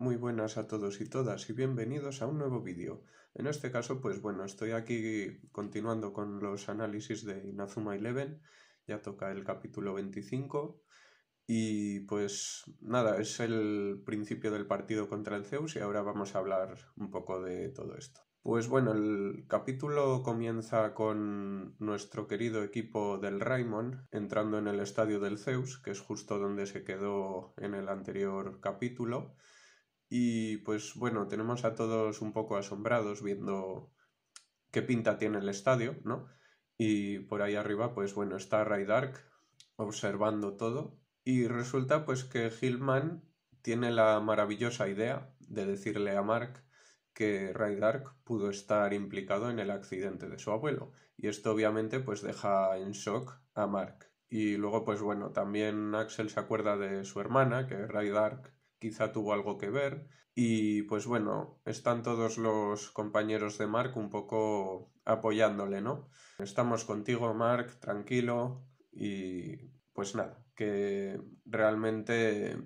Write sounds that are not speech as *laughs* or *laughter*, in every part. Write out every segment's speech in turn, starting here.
Muy buenas a todos y todas y bienvenidos a un nuevo vídeo. En este caso, pues bueno, estoy aquí continuando con los análisis de Inazuma Eleven, ya toca el capítulo 25 y pues nada, es el principio del partido contra el Zeus y ahora vamos a hablar un poco de todo esto. Pues bueno, el capítulo comienza con nuestro querido equipo del Raimon entrando en el estadio del Zeus, que es justo donde se quedó en el anterior capítulo. Y pues bueno, tenemos a todos un poco asombrados viendo qué pinta tiene el estadio, ¿no? Y por ahí arriba, pues bueno, está Ray Dark observando todo. Y resulta pues que Hillman tiene la maravillosa idea de decirle a Mark que Ray Dark pudo estar implicado en el accidente de su abuelo. Y esto obviamente pues deja en shock a Mark. Y luego pues bueno, también Axel se acuerda de su hermana, que Ray Dark quizá tuvo algo que ver. Y pues bueno, están todos los compañeros de Mark un poco apoyándole, ¿no? Estamos contigo, Mark, tranquilo. Y pues nada, que realmente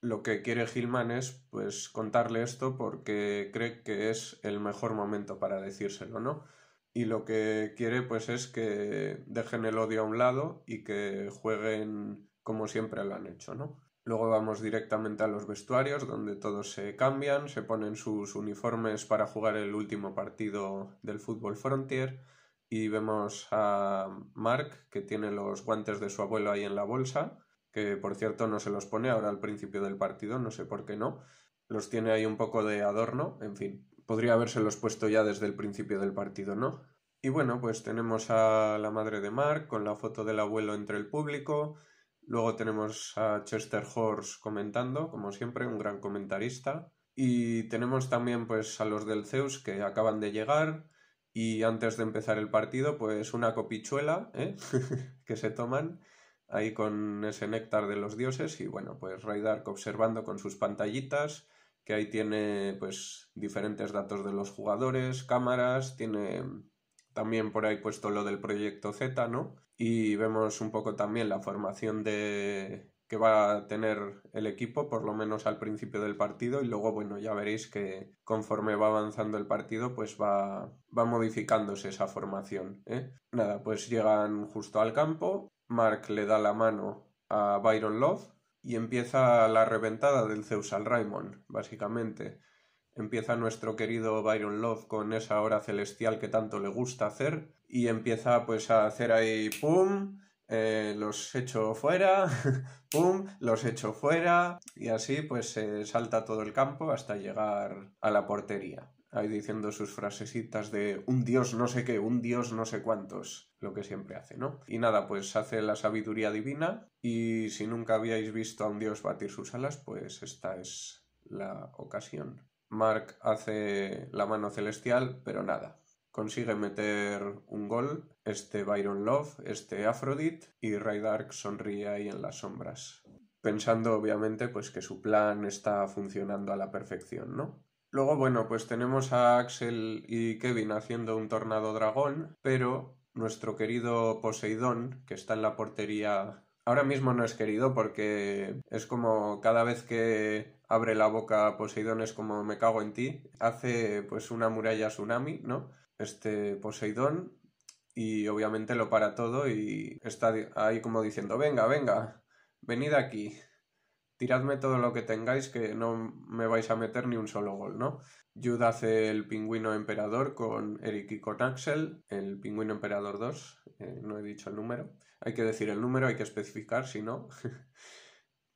lo que quiere Gilman es pues contarle esto porque cree que es el mejor momento para decírselo, ¿no? Y lo que quiere pues es que dejen el odio a un lado y que jueguen como siempre lo han hecho, ¿no? Luego vamos directamente a los vestuarios, donde todos se cambian, se ponen sus uniformes para jugar el último partido del Fútbol Frontier y vemos a Mark que tiene los guantes de su abuelo ahí en la bolsa, que por cierto no se los pone ahora al principio del partido, no sé por qué no. Los tiene ahí un poco de adorno, en fin, podría habérselos puesto ya desde el principio del partido, ¿no? Y bueno, pues tenemos a la madre de Mark con la foto del abuelo entre el público, Luego tenemos a Chester Horse comentando, como siempre, un gran comentarista. Y tenemos también pues a los del Zeus que acaban de llegar y antes de empezar el partido pues una copichuela ¿eh? *laughs* que se toman ahí con ese néctar de los dioses y bueno pues Ray Dark observando con sus pantallitas que ahí tiene pues diferentes datos de los jugadores, cámaras, tiene también por ahí puesto lo del proyecto Z, ¿no? y vemos un poco también la formación de que va a tener el equipo, por lo menos al principio del partido, y luego, bueno, ya veréis que conforme va avanzando el partido, pues va, va modificándose esa formación. ¿eh? Nada, pues llegan justo al campo, Mark le da la mano a Byron Love y empieza la reventada del Zeus al Raimon, básicamente. Empieza nuestro querido Byron Love con esa hora celestial que tanto le gusta hacer, y empieza pues a hacer ahí pum, eh, los echo fuera, *laughs* pum, los echo fuera y así pues se salta todo el campo hasta llegar a la portería. Ahí diciendo sus frasecitas de un dios no sé qué, un dios no sé cuántos, lo que siempre hace, ¿no? Y nada, pues hace la sabiduría divina y si nunca habíais visto a un dios batir sus alas, pues esta es la ocasión. Mark hace la mano celestial, pero nada, Consigue meter un gol, este Byron Love, este Aphrodite y Ray Dark sonríe ahí en las sombras. Pensando obviamente pues que su plan está funcionando a la perfección, ¿no? Luego, bueno, pues tenemos a Axel y Kevin haciendo un tornado dragón, pero nuestro querido Poseidón, que está en la portería, ahora mismo no es querido porque es como cada vez que abre la boca Poseidón es como me cago en ti, hace pues una muralla tsunami, ¿no? este Poseidón y obviamente lo para todo y está ahí como diciendo, venga, venga, venid aquí, tiradme todo lo que tengáis que no me vais a meter ni un solo gol, ¿no? Jude hace el pingüino emperador con Eric y con Axel, el pingüino emperador 2, eh, no he dicho el número, hay que decir el número, hay que especificar, si no... *laughs*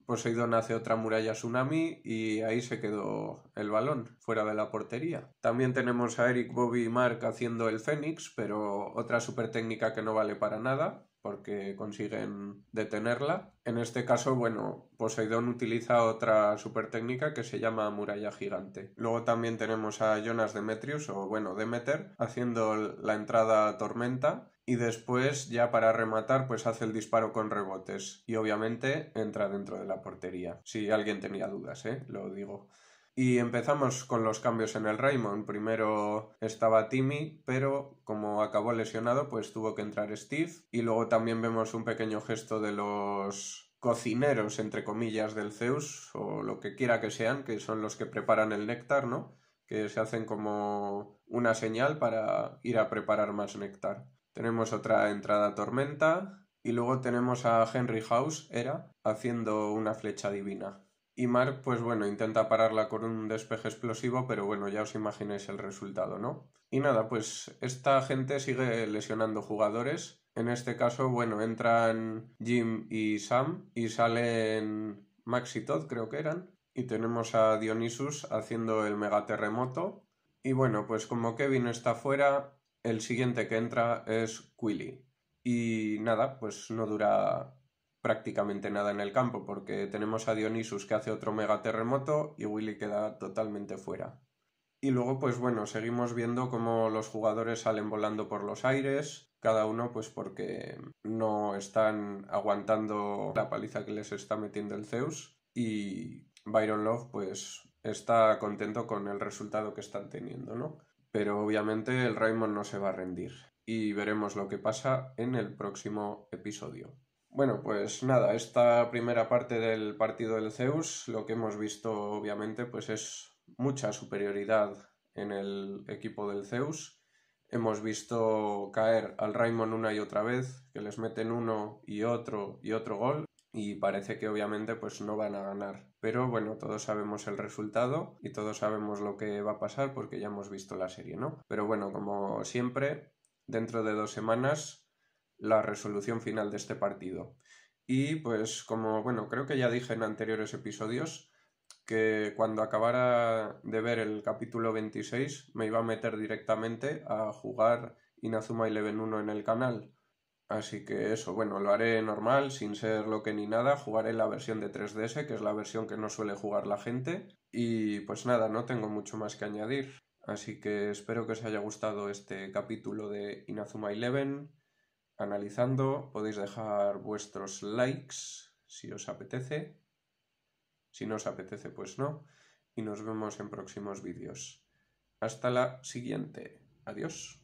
Poseidón hace otra muralla tsunami y ahí se quedó el balón, fuera de la portería. También tenemos a Eric, Bobby y Mark haciendo el Fénix, pero otra super técnica que no vale para nada porque consiguen detenerla. En este caso, bueno, Poseidón utiliza otra super técnica que se llama muralla gigante. Luego también tenemos a Jonas Demetrius, o bueno, Demeter, haciendo la entrada tormenta y después ya para rematar pues hace el disparo con rebotes y obviamente entra dentro de la portería. Si alguien tenía dudas, ¿eh? lo digo. Y empezamos con los cambios en el Raymond. Primero estaba Timmy, pero como acabó lesionado, pues tuvo que entrar Steve. Y luego también vemos un pequeño gesto de los cocineros, entre comillas, del Zeus, o lo que quiera que sean, que son los que preparan el néctar, ¿no? Que se hacen como una señal para ir a preparar más néctar. Tenemos otra entrada tormenta y luego tenemos a Henry House, era, haciendo una flecha divina. Y Mark, pues bueno, intenta pararla con un despeje explosivo, pero bueno, ya os imagináis el resultado, ¿no? Y nada, pues esta gente sigue lesionando jugadores. En este caso, bueno, entran Jim y Sam y salen Max y Todd, creo que eran. Y tenemos a Dionysus haciendo el megaterremoto. Y bueno, pues como Kevin está fuera, el siguiente que entra es Quilly. Y nada, pues no dura prácticamente nada en el campo, porque tenemos a Dionysus que hace otro mega terremoto y Willy queda totalmente fuera. Y luego, pues bueno, seguimos viendo cómo los jugadores salen volando por los aires, cada uno pues porque no están aguantando la paliza que les está metiendo el Zeus y Byron Love pues está contento con el resultado que están teniendo, ¿no? pero obviamente el Raymond no se va a rendir y veremos lo que pasa en el próximo episodio. Bueno, pues nada, esta primera parte del partido del Zeus, lo que hemos visto obviamente pues es mucha superioridad en el equipo del Zeus. Hemos visto caer al Raymond una y otra vez, que les meten uno y otro y otro gol y parece que obviamente pues no van a ganar. Pero bueno, todos sabemos el resultado y todos sabemos lo que va a pasar porque ya hemos visto la serie, ¿no? Pero bueno, como siempre, dentro de dos semanas la resolución final de este partido. Y pues como, bueno, creo que ya dije en anteriores episodios, que cuando acabara de ver el capítulo 26 me iba a meter directamente a jugar Inazuma Eleven 1 en el canal. Así que eso, bueno, lo haré normal, sin ser lo que ni nada, jugaré la versión de 3DS, que es la versión que no suele jugar la gente, y pues nada, no tengo mucho más que añadir. Así que espero que os haya gustado este capítulo de Inazuma Eleven. Analizando, podéis dejar vuestros likes si os apetece. Si no os apetece, pues no. Y nos vemos en próximos vídeos. Hasta la siguiente. Adiós.